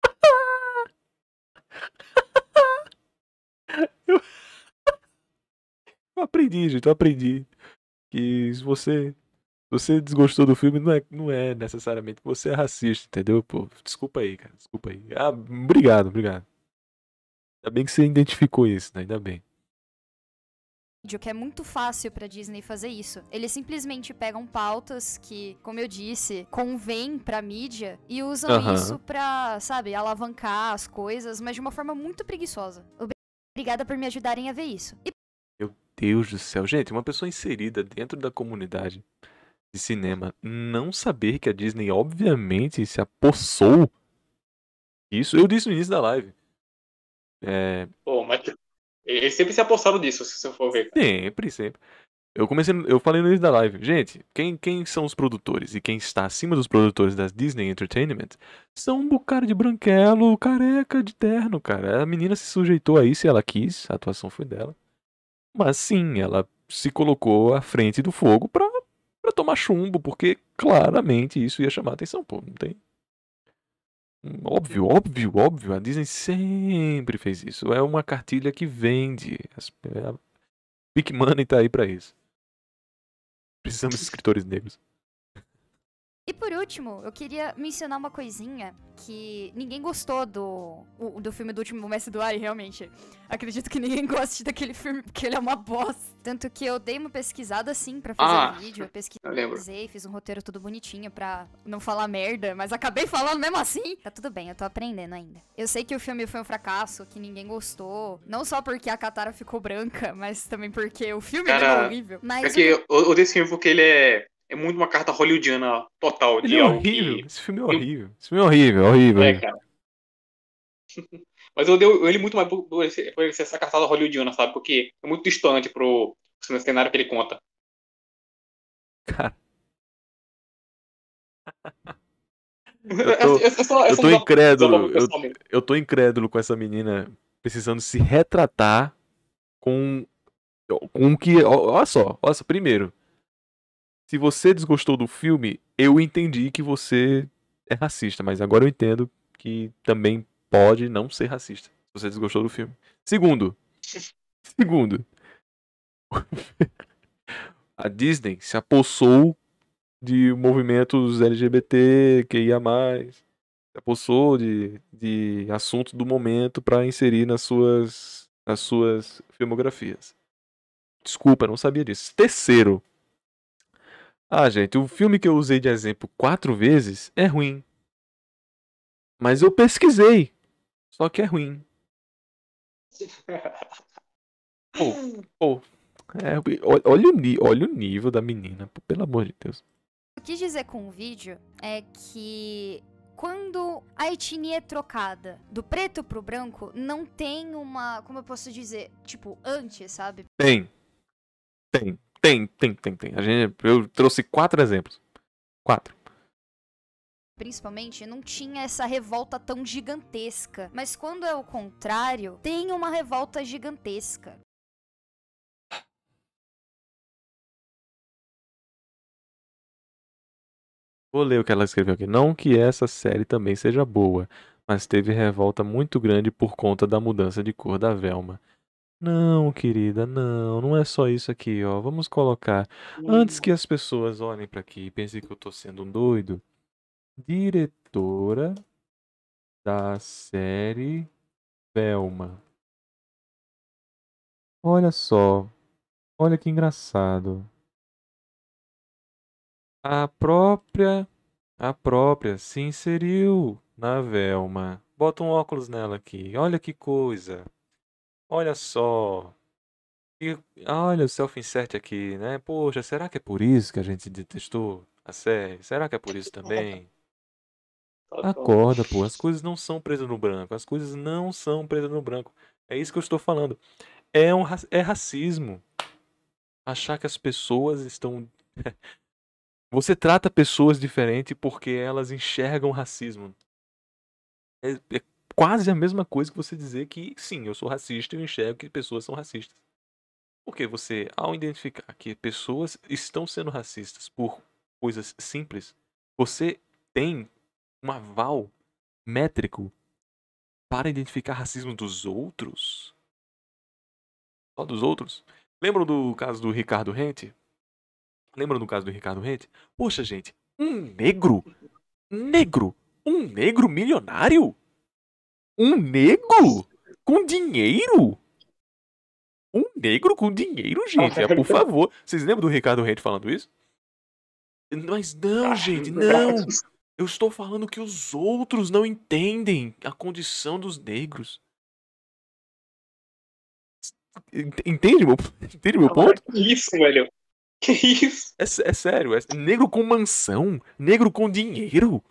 eu... eu aprendi, gente, eu aprendi. Que se você você desgostou do filme, não é, não é necessariamente que você é racista, entendeu? Pô, desculpa aí, cara, desculpa aí. Ah, obrigado, obrigado. Ainda bem que você identificou isso, né? Ainda bem que é muito fácil para Disney fazer isso. Eles simplesmente pegam pautas que, como eu disse, convém pra mídia e usam uhum. isso pra, sabe, alavancar as coisas, mas de uma forma muito preguiçosa. Obrigada por me ajudarem a ver isso. E... Meu Deus do céu, gente, uma pessoa inserida dentro da comunidade de cinema não saber que a Disney obviamente se apossou. Isso eu disse no início da live. É... Pô, mas eles sempre se apostaram nisso, se você for ver. Sempre, sempre. Eu comecei, eu falei no início da live, gente, quem, quem são os produtores e quem está acima dos produtores das Disney Entertainment são um bocado de branquelo, careca, de terno, cara. A menina se sujeitou a isso se ela quis, a atuação foi dela. Mas sim, ela se colocou à frente do fogo pra, pra tomar chumbo, porque claramente isso ia chamar atenção, pô, não tem, Óbvio, óbvio, óbvio. A Disney sempre fez isso. É uma cartilha que vende. É Big Money tá aí para isso. Precisamos de escritores negros. E por último, eu queria mencionar uma coisinha que ninguém gostou do, do filme do último mestre do ar, e realmente acredito que ninguém goste daquele filme, porque ele é uma bosta. Tanto que eu dei uma pesquisada assim para fazer ah, um vídeo, eu pesquisei, fiz um roteiro tudo bonitinho pra não falar merda, mas acabei falando mesmo assim. Tá tudo bem, eu tô aprendendo ainda. Eu sei que o filme foi um fracasso, que ninguém gostou, não só porque a Katara ficou branca, mas também porque o filme é Cara, é horrível. Mas é que eu, eu filme porque ele é é muito uma carta hollywoodiana total. Ele é horrível. Que... Esse filme é horrível. Esse filme é horrível, é horrível. É, cara. Mas eu dei ele muito mais por, por ser essa cartada hollywoodiana, sabe? Porque é muito distante pro, cenário que ele conta. Cara. Eu tô, eu tô incrédulo. Eu, eu tô incrédulo com essa menina precisando se retratar com, com que. Olha só, olha só, primeiro se você desgostou do filme, eu entendi que você é racista, mas agora eu entendo que também pode não ser racista. Se você desgostou do filme. Segundo. Segundo. a Disney se apossou de movimentos LGBT, QIA+, se apossou de, de assuntos do momento para inserir nas suas, nas suas filmografias. Desculpa, não sabia disso. Terceiro, ah, gente, o filme que eu usei de exemplo quatro vezes é ruim. Mas eu pesquisei. Só que é ruim. Pô, pô. É, olha, o, olha o nível da menina, pô, pelo amor de Deus. O que dizer com o vídeo é que quando a etnia é trocada do preto pro branco, não tem uma. Como eu posso dizer? Tipo, antes, sabe? Tem. Tem. Tem, tem, tem, tem. A gente, eu trouxe quatro exemplos. Quatro principalmente, não tinha essa revolta tão gigantesca. Mas quando é o contrário, tem uma revolta gigantesca. Vou ler o que ela escreveu aqui. Não que essa série também seja boa, mas teve revolta muito grande por conta da mudança de cor da Velma. Não, querida, não, não é só isso aqui, ó. Vamos colocar. Antes que uhum. as pessoas olhem para aqui e pensem que eu tô sendo um doido, diretora da série Velma. Olha só, olha que engraçado. A própria, a própria se inseriu na Velma. Bota um óculos nela aqui. Olha que coisa. Olha só. E olha o self-insert aqui, né? Poxa, será que é por isso que a gente detestou a série? Será que é por isso também? Tá Acorda, pô. As coisas não são presas no branco. As coisas não são presas no branco. É isso que eu estou falando. É, um, é racismo. Achar que as pessoas estão. Você trata pessoas diferente porque elas enxergam racismo. É, é quase a mesma coisa que você dizer que sim, eu sou racista e eu enxergo que pessoas são racistas. Porque você, ao identificar que pessoas estão sendo racistas por coisas simples, você tem um aval métrico para identificar racismo dos outros? Só dos outros? Lembram do caso do Ricardo Rente? Lembram do caso do Ricardo Rente? Poxa, gente, um negro? Negro? Um negro milionário? Um negro? Com dinheiro? Um negro com dinheiro, gente? Tá é, por favor. Vocês lembram do Ricardo Rente falando isso? Mas não, ah, gente, não. Eu estou falando que os outros não entendem a condição dos negros. Entende meu, entende meu ponto? Que isso, velho? Que isso? É, é sério, é negro com mansão, negro com dinheiro.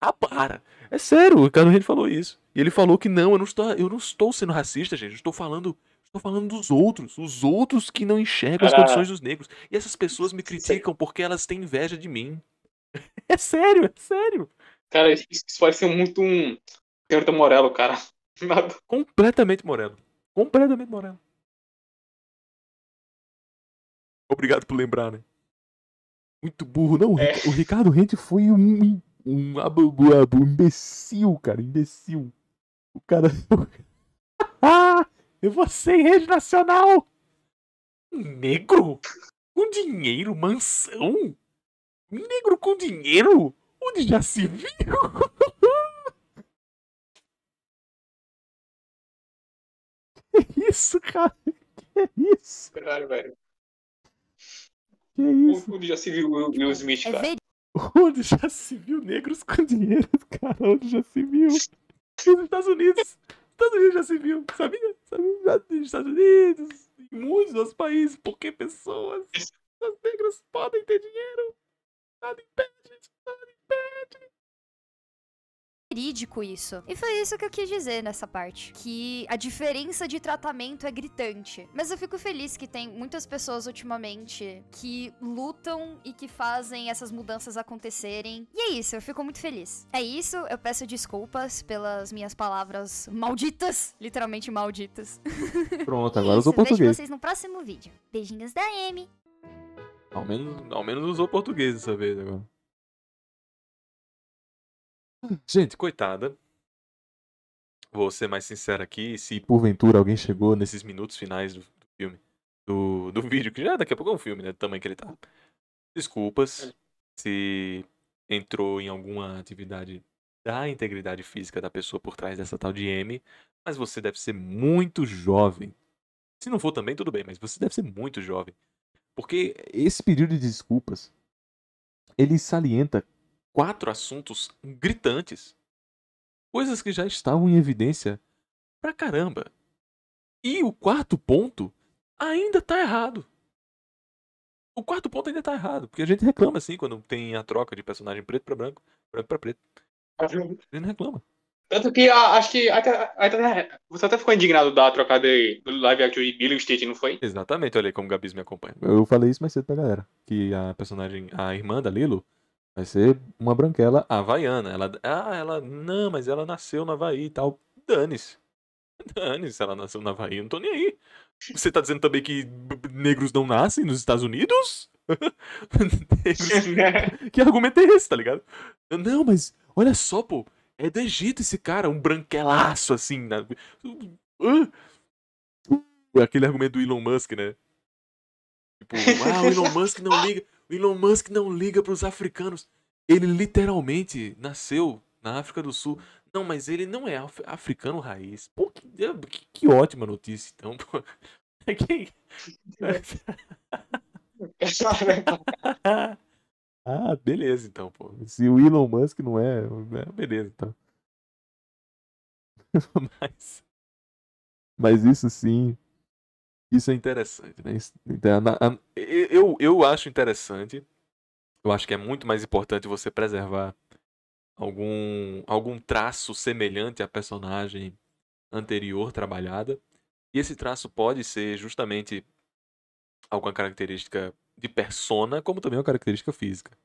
Ah, para! É sério, o Ricardo Reis falou isso. E ele falou que não, eu não estou, eu não estou sendo racista, gente. Eu estou falando, estou falando dos outros, os outros que não enxergam as condições dos negros. E essas pessoas me criticam porque elas têm inveja de mim. É sério, é sério. Cara, isso, isso parece muito um Teorita Morello, cara. Nada. Completamente Morello. Completamente Morello. Obrigado por lembrar, né? Muito burro. Não, é. o Ricardo Rente foi um um abubu, abu, imbecil, cara, imbecil. O cara. ah! Eu vou ser em rede nacional! Negro? Com dinheiro, mansão? Negro com dinheiro? Onde já se viu? que isso, cara? Que isso? Caralho, velho. Que isso? Onde já se viu o Will Smith, é cara? Onde já se viu negros com dinheiro, cara? Onde já se viu? Nos Estados Unidos. Estados Unidos já se viu, sabia? Sabia? Nos Estados Unidos, em muitos outros países, porque pessoas, as negras podem ter dinheiro. Nada impede, nada impede verídico isso. E foi isso que eu quis dizer nessa parte. Que a diferença de tratamento é gritante. Mas eu fico feliz que tem muitas pessoas ultimamente que lutam e que fazem essas mudanças acontecerem. E é isso, eu fico muito feliz. É isso, eu peço desculpas pelas minhas palavras malditas. Literalmente malditas. Pronto, agora usou isso, eu sou português. Vejo vocês no próximo vídeo. Beijinhos da M. Ao menos, ao menos usou português dessa vez agora. Gente, coitada. Vou ser mais sincero aqui. Se porventura alguém chegou nesses minutos finais do, do filme, do, do vídeo, que já é daqui a pouco é um filme, né? Do tamanho que ele tá. Desculpas se entrou em alguma atividade da integridade física da pessoa por trás dessa tal de M, mas você deve ser muito jovem. Se não for também, tudo bem, mas você deve ser muito jovem. Porque esse período de desculpas, ele salienta quatro assuntos gritantes. Coisas que já estavam em evidência pra caramba. E o quarto ponto ainda tá errado. O quarto ponto ainda tá errado, porque a gente reclama assim quando tem a troca de personagem preto para branco, branco para preto. A gente reclama. Tanto que ah, acho que até, até, você até ficou indignado da troca do live action de Billy State, não foi? Exatamente, olha aí como o Gabs me acompanha. Eu falei isso mais cedo pra galera. Que a personagem, a irmã da Lilo, Vai ser uma branquela havaiana. Ela, ah, ela, não, mas ela nasceu na Havaí e tal. Dane-se. Dane-se, ela nasceu na Havaí, eu não tô nem aí. Você tá dizendo também que negros não nascem nos Estados Unidos? que argumento é esse, tá ligado? Não, mas olha só, pô. É do Egito esse cara, um branquelaço assim. Na... Né? Aquele argumento do Elon Musk, né? Tipo, ah, o Elon Musk não liga. O Elon Musk não liga para os africanos. Ele literalmente nasceu na África do Sul. Não, mas ele não é af africano raiz. Pô, que, é, que, que ótima notícia, então. Pô. Que... ah, beleza, então, pô. Se o Elon Musk não é, né, beleza, então. mas, mas isso sim isso é interessante, né? Então, eu, eu acho interessante. Eu acho que é muito mais importante você preservar algum, algum traço semelhante à personagem anterior trabalhada. E esse traço pode ser justamente alguma característica de persona, como também uma característica física.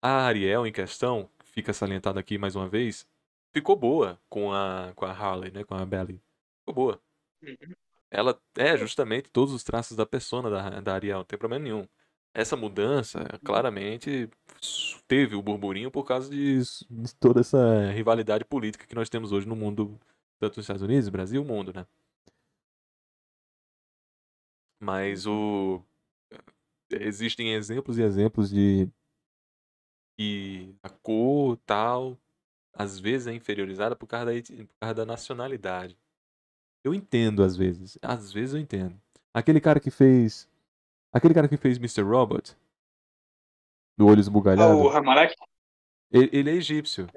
A Ariel em questão, fica salientada aqui mais uma vez, ficou boa com a, com a Harley, né? Com a Belly. Ficou boa. Uhum. Ela é, é justamente todos os traços da persona da, da Ariel, não tem problema nenhum. Essa mudança, claramente, teve o burburinho por causa de, de toda essa rivalidade política que nós temos hoje no mundo, tanto nos Estados Unidos, Brasil, mundo, né? Mas o existem exemplos e exemplos de que a cor tal às vezes é inferiorizada por causa da, por causa da nacionalidade. Eu entendo às vezes. Às vezes eu entendo. Aquele cara que fez. Aquele cara que fez Mr. Robot. Do olho esbugalhado. Ah, o Hamalek? Ele, ele é egípcio.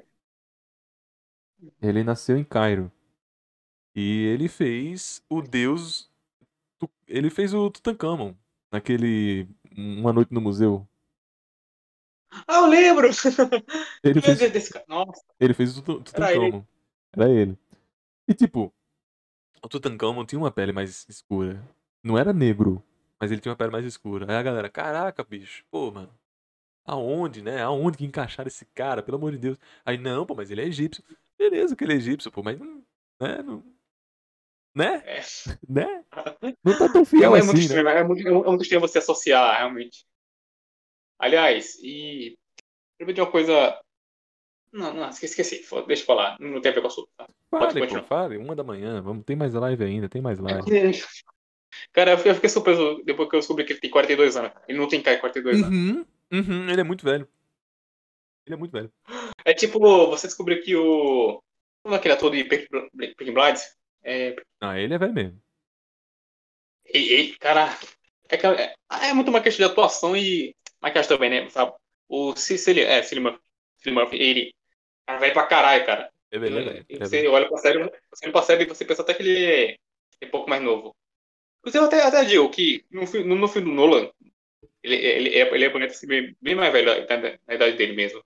Ele nasceu em Cairo. E ele fez o deus. Ele fez o Tutankhamon. Naquele. Uma noite no museu. Ah, eu lembro! Ele fez, Nossa. Ele fez o Tutankhamon. Era ele. Era ele. E tipo, o Tutankhamon tinha uma pele mais escura. Não era negro, mas ele tinha uma pele mais escura. Aí a galera, caraca, bicho, pô, mano. Aonde, né? Aonde que encaixaram esse cara? Pelo amor de Deus. Aí, não, pô, mas ele é egípcio. Beleza que ele é egípcio, pô, mas não. Né? Não, né? É. Né? Não tá tão fiel é, assim, é muito né? estranho, É muito, é, é muito estranho você associar, realmente. Aliás, e. Lembra de uma coisa não, não, esqueci. Deixa eu falar. Não tem a ver com o assunto. Tá? Fale, Pode pô, fale. Uma da manhã. Vamos, tem mais live ainda, tem mais live. Cara, eu fiquei surpreso depois que eu descobri que ele tem 42 anos. Ele não tem cara 42 anos. Uhum, uhum, ele é muito velho. Ele é muito velho. É tipo, você descobriu que o. Como é aquele ator é de Pink Blades? É... Ah, ele é velho mesmo. ei ei, cara. É, é, é, muito uma questão de atuação e maquiagem também, né? Sabe? O Cecily. É, Cilly Murphy. Murphy, ele é velho pra caralho, cara. É beleza. É você beleza. olha pra série, você não percebe você pensa até que ele é um pouco mais novo. Inclusive, até, até digo que no, no, no filme do Nolan, ele, ele, ele é, ele é bonito assim, bem, bem mais velho na, tá, na idade dele mesmo.